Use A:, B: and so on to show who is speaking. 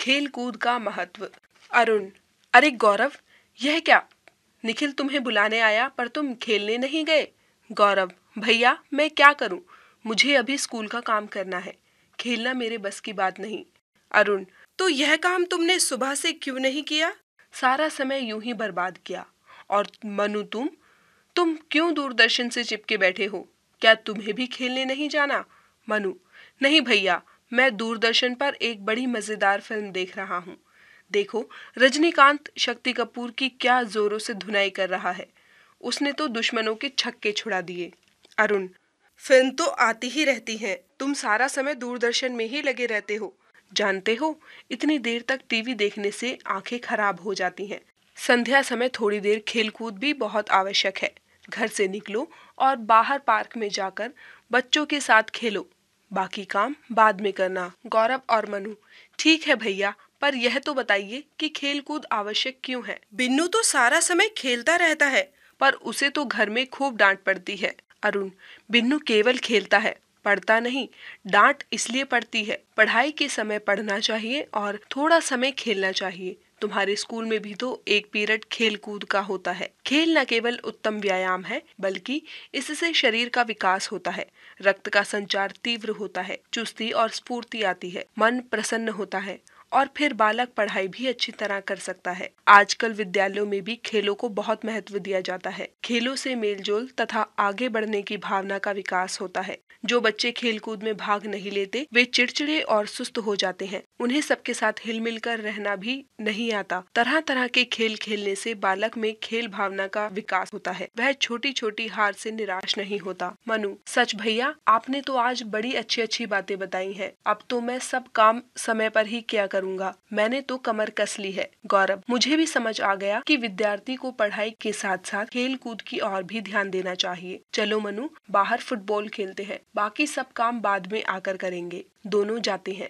A: खेल कूद का महत्व अरुण अरे गौरव यह क्या निखिल तुम्हें बुलाने आया पर तुम खेलने नहीं गए गौरव भैया मैं क्या करूं मुझे अभी स्कूल का काम करना है खेलना मेरे बस की बात नहीं अरुण तो यह काम तुमने सुबह से क्यों नहीं किया सारा समय यूं ही बर्बाद किया और मनु तुम तुम क्यों दूरदर्शन से चिपके बैठे हो क्या तुम्हें भी खेलने नहीं जाना मनु नहीं भैया मैं दूरदर्शन पर एक बड़ी मज़ेदार फिल्म देख रहा हूँ देखो रजनीकांत शक्ति कपूर की क्या जोरों से धुनाई कर रहा है उसने तो दुश्मनों के छक्के छुड़ा दिए अरुण फिल्म तो आती ही रहती है तुम सारा समय दूरदर्शन में ही लगे रहते हो जानते हो इतनी देर तक टीवी देखने से आंखें खराब हो जाती हैं संध्या समय थोड़ी देर खेलकूद भी बहुत आवश्यक है घर से निकलो और बाहर पार्क में जाकर बच्चों के साथ खेलो बाकी काम बाद में करना गौरव और मनु ठीक है भैया पर यह तो बताइए कि खेलकूद आवश्यक क्यों है बिन्नू तो सारा समय खेलता रहता है पर उसे तो घर में खूब डांट पड़ती है अरुण बिन्नू केवल खेलता है पढ़ता नहीं डांट इसलिए पड़ती है पढ़ाई के समय पढ़ना चाहिए और थोड़ा समय खेलना चाहिए तुम्हारे स्कूल में भी तो एक पीरियड खेल कूद का होता है खेल न केवल उत्तम व्यायाम है बल्कि इससे शरीर का विकास होता है रक्त का संचार तीव्र होता है चुस्ती और स्फूर्ति आती है मन प्रसन्न होता है और फिर बालक पढ़ाई भी अच्छी तरह कर सकता है आजकल विद्यालयों में भी खेलों को बहुत महत्व दिया जाता है खेलों से मेलजोल तथा आगे बढ़ने की भावना का विकास होता है जो बच्चे खेलकूद में भाग नहीं लेते वे चिड़चिड़े और सुस्त हो जाते हैं उन्हें सबके साथ हिल मिल कर रहना भी नहीं आता तरह तरह के खेल खेलने से बालक में खेल भावना का विकास होता है वह छोटी छोटी हार से निराश नहीं होता मनु सच भैया आपने तो आज बड़ी अच्छी अच्छी बातें बताई हैं अब तो मैं सब काम समय पर ही क्या करूँगा मैंने तो कमर कस ली है गौरव मुझे भी समझ आ गया कि विद्यार्थी को पढ़ाई के साथ साथ खेल कूद की और भी ध्यान देना चाहिए चलो मनु बाहर फुटबॉल खेलते हैं बाकी सब काम बाद में आकर करेंगे दोनों जाते हैं